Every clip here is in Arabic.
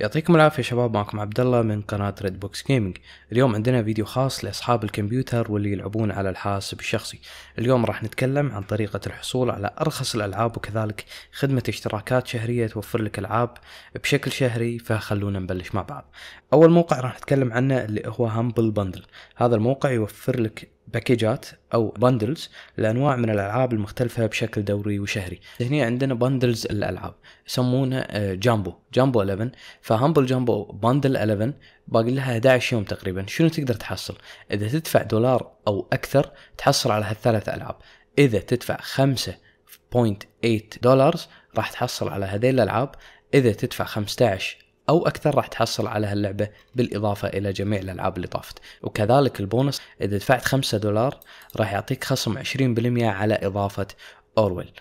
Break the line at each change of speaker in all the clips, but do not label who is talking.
يعطيكم العافية شباب معكم عبد الله من قناة ريد بوكس جيمنج اليوم عندنا فيديو خاص لأصحاب الكمبيوتر واللي يلعبون على الحاسب الشخصي اليوم راح نتكلم عن طريقة الحصول على أرخص الألعاب وكذلك خدمة اشتراكات شهرية توفر لك ألعاب بشكل شهري فخلونا نبلش مع بعض أول موقع راح نتكلم عنه اللي هو هامبل بندل هذا الموقع يوفر لك باكيجات او بندلز لانواع من الالعاب المختلفه بشكل دوري وشهري هنا عندنا بندلز الالعاب يسمونه جامبو جامبو 11 فهامبل جامبو بندل 11 باقي لها 11 يوم تقريبا شنو تقدر تحصل اذا تدفع دولار او اكثر تحصل على هالثلاث العاب اذا تدفع 5.8 دولار راح تحصل على هذيل الالعاب اذا تدفع 15 او اكثر راح تحصل على هاللعبه بالاضافه الى جميع الالعاب اللي طافت وكذلك البونص اذا دفعت 5 دولار راح يعطيك خصم 20% على اضافه اورويل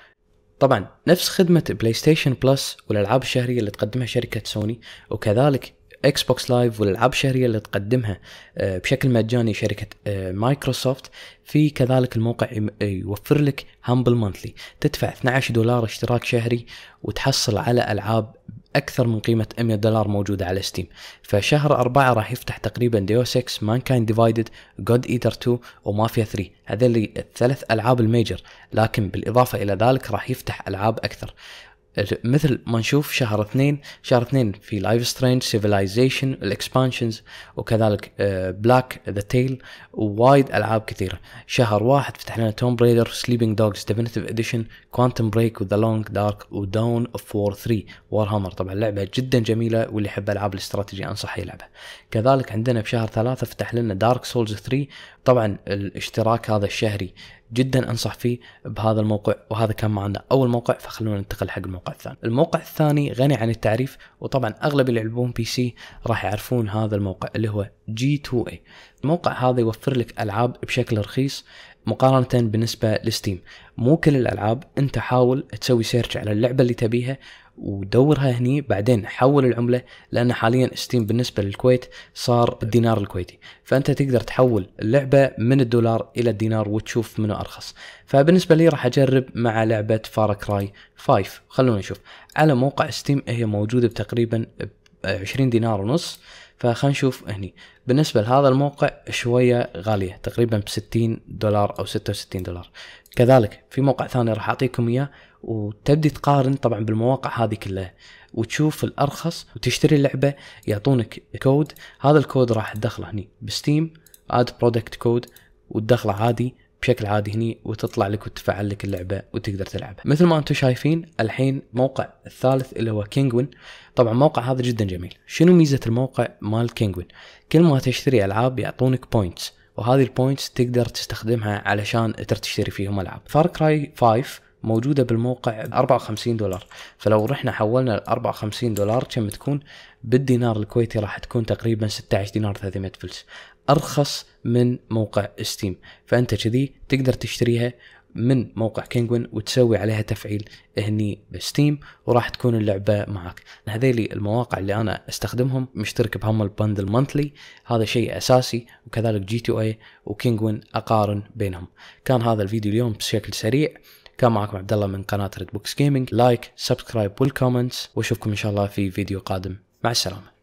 طبعا نفس خدمة بلاي ستيشن بلس والألعاب الشهرية اللي تقدمها شركة سوني وكذلك اكس بوكس لايف والالعاب الشهريه اللي تقدمها آه، بشكل مجاني شركه آه، مايكروسوفت في كذلك الموقع آه، يوفر لك هامبل مانثلي تدفع 12 دولار اشتراك شهري وتحصل على العاب اكثر من قيمه 100 دولار موجوده على ستيم فشهر أربعة راح يفتح تقريبا ديو 6 مان كاين ديفايدد جود ايتر 2 ومافيا 3 هذول الثلاث العاب الميجر لكن بالاضافه الى ذلك راح يفتح العاب اكثر مثل ما نشوف شهر اثنين شهر اثنين في لايف سترينج سيفيلايزيشن الاكسبانشنز وكذلك بلاك ذا تيل ووايد العاب كثيره شهر واحد فتح لنا توم بريدر سليبنج دوجز ديفينيتيف اديشن كوانتم بريك وذا لونج دارك وداون اوف وور 3 وور هامر طبعا لعبه جدا جميله واللي يحب العاب الاستراتيجي انصح يلعبها كذلك عندنا بشهر ثلاثة فتح لنا دارك سولز 3 طبعا الاشتراك هذا الشهري جدا انصح فيه بهذا الموقع وهذا كان معنا اول موقع فخلونا ننتقل حق الموقع الثاني. الموقع الثاني غني عن التعريف وطبعا اغلب اللي يلعبون بي سي راح يعرفون هذا الموقع اللي هو جي 2 اي. الموقع هذا يوفر لك العاب بشكل رخيص مقارنة بالنسبة لستيم مو كل الألعاب أنت حاول تسوي سيرش على اللعبة اللي تبيها ودورها هني بعدين حول العمله لان حاليا ستيم بالنسبه للكويت صار الدينار الكويتي فانت تقدر تحول اللعبه من الدولار الى الدينار وتشوف منو ارخص فبالنسبه لي راح اجرب مع لعبه فارك راي 5 خلونا نشوف على موقع ستيم هي موجوده تقريبا 20 دينار ونص فخلينا نشوف هني بالنسبه لهذا الموقع شويه غاليه تقريبا ب 60 دولار او 66 دولار كذلك في موقع ثاني راح اعطيكم اياه وتبدي تقارن طبعا بالمواقع هذه كلها وتشوف الارخص وتشتري اللعبه يعطونك كود هذا الكود راح تدخله هني بستيم اد برودكت كود وتدخله عادي بشكل عادي هني وتطلع لك وتفعل لك اللعبه وتقدر تلعبها مثل ما انتم شايفين الحين موقع الثالث اللي هو كينجوين طبعا موقع هذا جدا جميل شنو ميزه الموقع مال كينجوين كل ما تشتري العاب يعطونك بوينتس وهذه البوينتس تقدر تستخدمها علشان تشتري فيهم العاب فار كراي 5 موجوده بالموقع ب 54 دولار فلو رحنا حولنا ال 54 دولار كم تكون بالدينار الكويتي راح تكون تقريبا 16 دينار 300 فلس ارخص من موقع ستيم فانت كذي تقدر تشتريها من موقع كينجوين وتسوي عليها تفعيل هني بستيم وراح تكون اللعبه معك هذيلي المواقع اللي انا استخدمهم مشترك بهم البندل مانثلي هذا شيء اساسي وكذلك جي تي اي وكينجوين اقارن بينهم كان هذا الفيديو اليوم بشكل سريع كان معكم عبد الله من قناه ريد بوكس جيمنج لايك سبسكرايب والكومنت واشوفكم ان شاء الله في فيديو قادم مع السلامه